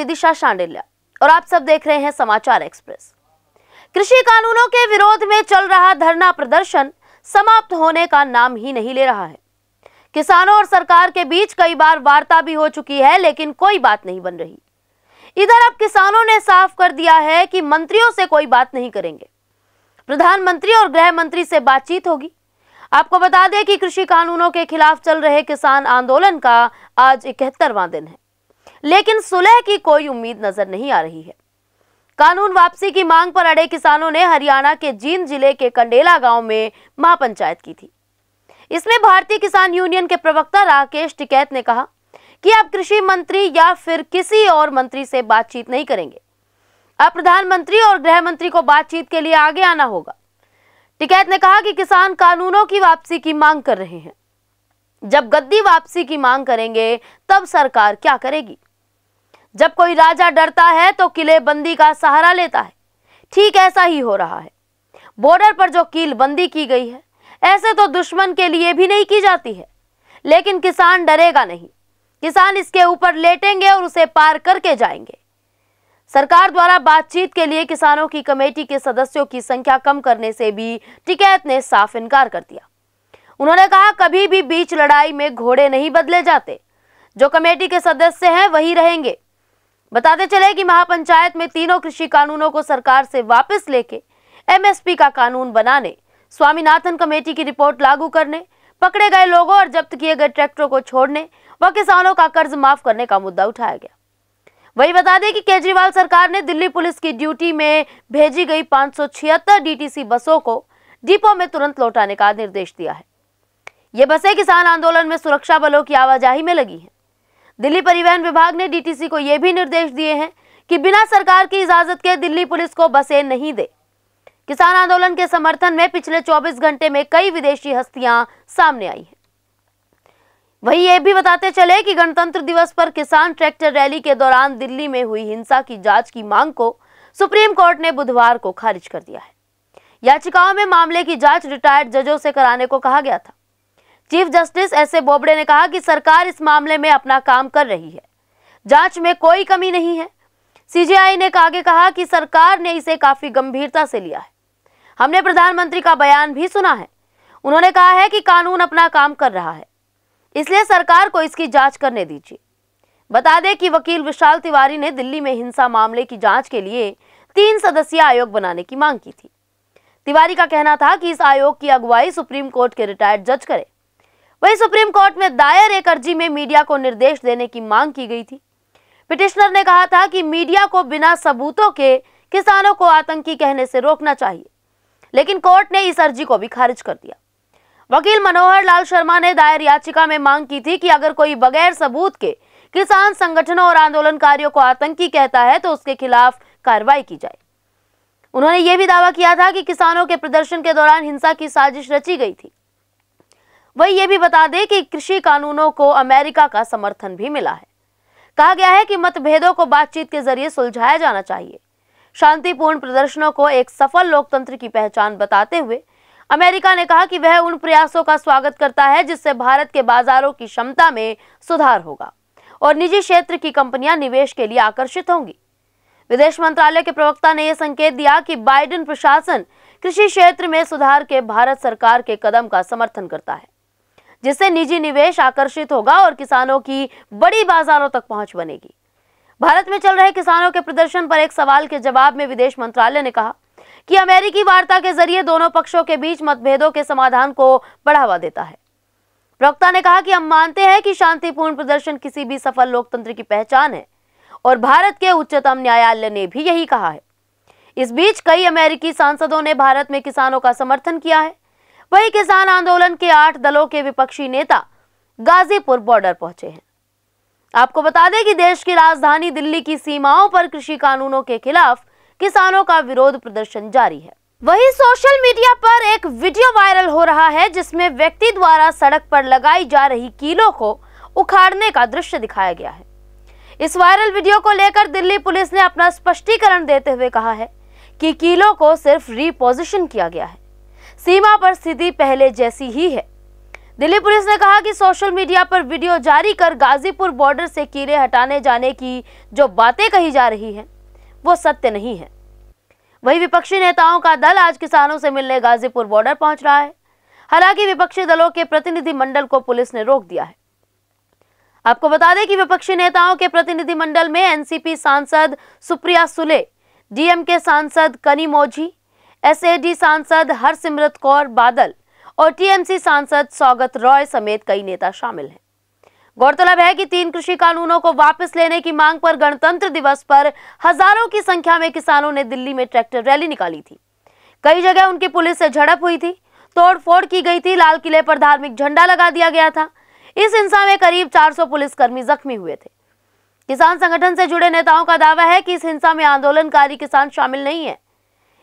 विदिशा शांडिल्य और आप सब देख रहे हैं समाचार एक्सप्रेस कृषि कानूनों के विरोध में चल रहा धरना प्रदर्शन समाप्त होने का नाम ही नहीं ले रहा है किसानों और सरकार के बीच कई बार वार्ता भी हो चुकी है लेकिन कोई बात नहीं बन रही इधर अब किसानों ने साफ कर दिया है कि मंत्रियों से कोई बात नहीं करेंगे प्रधानमंत्री और गृह मंत्री से बातचीत होगी आपको बता दें कि कृषि कानूनों के खिलाफ चल रहे किसान आंदोलन का आज इकहत्तरवां दिन है लेकिन सुलह की कोई उम्मीद नजर नहीं आ रही है कानून वापसी की मांग पर अड़े किसानों ने हरियाणा के जींद जिले के कंडेला गांव में महापंचायत की थी इसमें भारतीय किसान यूनियन के प्रवक्ता राकेश टिकैत ने कहा कि आप कृषि मंत्री या फिर किसी और मंत्री से बातचीत नहीं करेंगे अब प्रधानमंत्री और गृह मंत्री को बातचीत के लिए आगे आना होगा टिकैत ने कहा कि किसान कानूनों की वापसी की मांग कर रहे हैं जब गद्दी वापसी की मांग करेंगे तब सरकार क्या करेगी जब कोई राजा डरता है तो किले बंदी का सहारा लेता है ठीक ऐसा ही हो रहा है बॉर्डर पर जो कील बंदी की गई है ऐसे तो दुश्मन के लिए भी नहीं की जाती है लेकिन किसान डरेगा नहीं किसान इसके ऊपर लेटेंगे और उसे पार करके जाएंगे सरकार द्वारा बातचीत के लिए किसानों की कमेटी के सदस्यों की संख्या कम करने से भी टिकैत ने साफ इनकार कर दिया उन्होंने कहा कभी भी बीच लड़ाई में घोड़े नहीं बदले जाते जो कमेटी के सदस्य हैं वही रहेंगे बताते चले कि महापंचायत में तीनों कृषि कानूनों को सरकार से वापस लेके एमएसपी का कानून बनाने स्वामीनाथन कमेटी की रिपोर्ट लागू करने पकड़े गए लोगों और जब्त किए गए ट्रैक्टरों को छोड़ने व किसानों का कर्ज माफ करने का मुद्दा उठाया गया वही बता दें कि केजरीवाल सरकार ने दिल्ली पुलिस की ड्यूटी में भेजी गई पांच डीटीसी बसों को डिपो में तुरंत लौटाने का निर्देश दिया है ये बसें किसान आंदोलन में सुरक्षा बलों की आवाजाही में लगी हैं दिल्ली परिवहन विभाग ने डीटीसी को यह भी निर्देश दिए हैं कि बिना सरकार की इजाजत के दिल्ली पुलिस को बसें नहीं दे किसान आंदोलन के समर्थन में पिछले 24 घंटे में कई विदेशी हस्तियां सामने आई हैं वहीं ये भी बताते चले कि गणतंत्र दिवस पर किसान ट्रैक्टर रैली के दौरान दिल्ली में हुई हिंसा की जांच की मांग को सुप्रीम कोर्ट ने बुधवार को खारिज कर दिया है याचिकाओं में मामले की जांच रिटायर्ड जजों से कराने को कहा गया था chief justice S A Bobde ने कहा कि सरकार इस मामले में अपना काम कर रही है जांच में कोई कमी नहीं है सीजीआई ने आगे कहा कि सरकार ने इसे काफी गंभीरता से लिया है हमने प्रधानमंत्री का बयान भी सुना है उन्होंने कहा है कि कानून अपना काम कर रहा है इसलिए सरकार को इसकी जांच करने दीजिए बता दें कि वकील विशाल तिवारी ने दिल्ली में हिंसा मामले की जांच के लिए तीन सदस्यीय आयोग बनाने की मांग की थी तिवारी का कहना था कि इस आयोग की अगुवाई सुप्रीम कोर्ट के रिटायर्ड जज करें वहीं सुप्रीम कोर्ट में दायर एक अर्जी में मीडिया को निर्देश देने की मांग की गई थी पिटिशनर ने कहा था कि मीडिया को बिना सबूतों के किसानों को आतंकी कहने से रोकना चाहिए लेकिन कोर्ट ने इस अर्जी को भी खारिज कर दिया वकील मनोहर लाल शर्मा ने दायर याचिका में मांग की थी कि अगर कोई बगैर सबूत के किसान संगठनों और आंदोलनकारियों को आतंकी कहता है तो उसके खिलाफ कार्रवाई की जाए उन्होंने यह भी दावा किया था कि किसानों के प्रदर्शन के दौरान हिंसा की साजिश रची गई थी वही ये भी बता दें कि कृषि कानूनों को अमेरिका का समर्थन भी मिला है कहा गया है कि मतभेदों को बातचीत के जरिए सुलझाया जाना चाहिए शांतिपूर्ण प्रदर्शनों को एक सफल लोकतंत्र की पहचान बताते हुए अमेरिका ने कहा कि वह उन प्रयासों का स्वागत करता है जिससे भारत के बाजारों की क्षमता में सुधार होगा और निजी क्षेत्र की कंपनियां निवेश के लिए आकर्षित होंगी विदेश मंत्रालय के प्रवक्ता ने यह संकेत दिया कि बाइडेन प्रशासन कृषि क्षेत्र में सुधार के भारत सरकार के कदम का समर्थन करता है जिससे निजी निवेश आकर्षित होगा और किसानों की बड़ी बाजारों तक पहुंच बनेगी भारत में चल रहे किसानों के प्रदर्शन पर एक सवाल के जवाब में विदेश मंत्रालय ने कहा कि अमेरिकी वार्ता के जरिए दोनों पक्षों के बीच मतभेदों के समाधान को बढ़ावा देता है प्रवक्ता ने कहा कि हम मानते हैं कि शांतिपूर्ण प्रदर्शन किसी भी सफल लोकतंत्र की पहचान है और भारत के उच्चतम न्यायालय ने भी यही कहा है इस बीच कई अमेरिकी सांसदों ने भारत में किसानों का समर्थन किया है वही किसान आंदोलन के आठ दलों के विपक्षी नेता गाजीपुर बॉर्डर पहुंचे हैं आपको बता दें कि देश की राजधानी दिल्ली की सीमाओं पर कृषि कानूनों के खिलाफ किसानों का विरोध प्रदर्शन जारी है वहीं सोशल मीडिया पर एक वीडियो वायरल हो रहा है जिसमें व्यक्ति द्वारा सड़क पर लगाई जा रही कीलों को उखाड़ने का दृश्य दिखाया गया है इस वायरल वीडियो को लेकर दिल्ली पुलिस ने अपना स्पष्टीकरण देते हुए कहा है कि कीलों को सिर्फ रिपोजिशन किया गया है सीमा पर स्थिति पहले जैसी ही है दिल्ली पुलिस ने कहा कि सोशल मीडिया पर वीडियो जारी कर गाजीपुर बॉर्डर से कीड़े हटाने जाने की जो बातें कही जा रही हैं वो सत्य नहीं है वही विपक्षी नेताओं का दल आज किसानों से मिलने गाजीपुर बॉर्डर पहुंच रहा है हालांकि विपक्षी दलों के प्रतिनिधि मंडल को पुलिस ने रोक दिया है आपको बता दें कि विपक्षी नेताओं के प्रतिनिधिमंडल में एनसीपी सांसद सुप्रिया सुले डीएम के सांसद कनी मोझी एसएडी सांसद हरसिमरत कौर बादल और टीएमसी सांसद सौगत रॉय समेत कई नेता शामिल हैं गौरतलब है कि तीन कृषि कानूनों को वापस लेने की मांग पर गणतंत्र दिवस पर हजारों की संख्या में किसानों ने दिल्ली में ट्रैक्टर रैली निकाली थी कई जगह उनकी पुलिस से झड़प हुई थी तोड़फोड़ की गई थी लाल किले पर धार्मिक झंडा लगा दिया गया था इस हिंसा में करीब 400 पुलिसकर्मी जख्मी हुए थे किसान संगठन से जुड़े नेताओं का दावा है कि इस हिंसा में आंदोलनकारी किसान शामिल नहीं है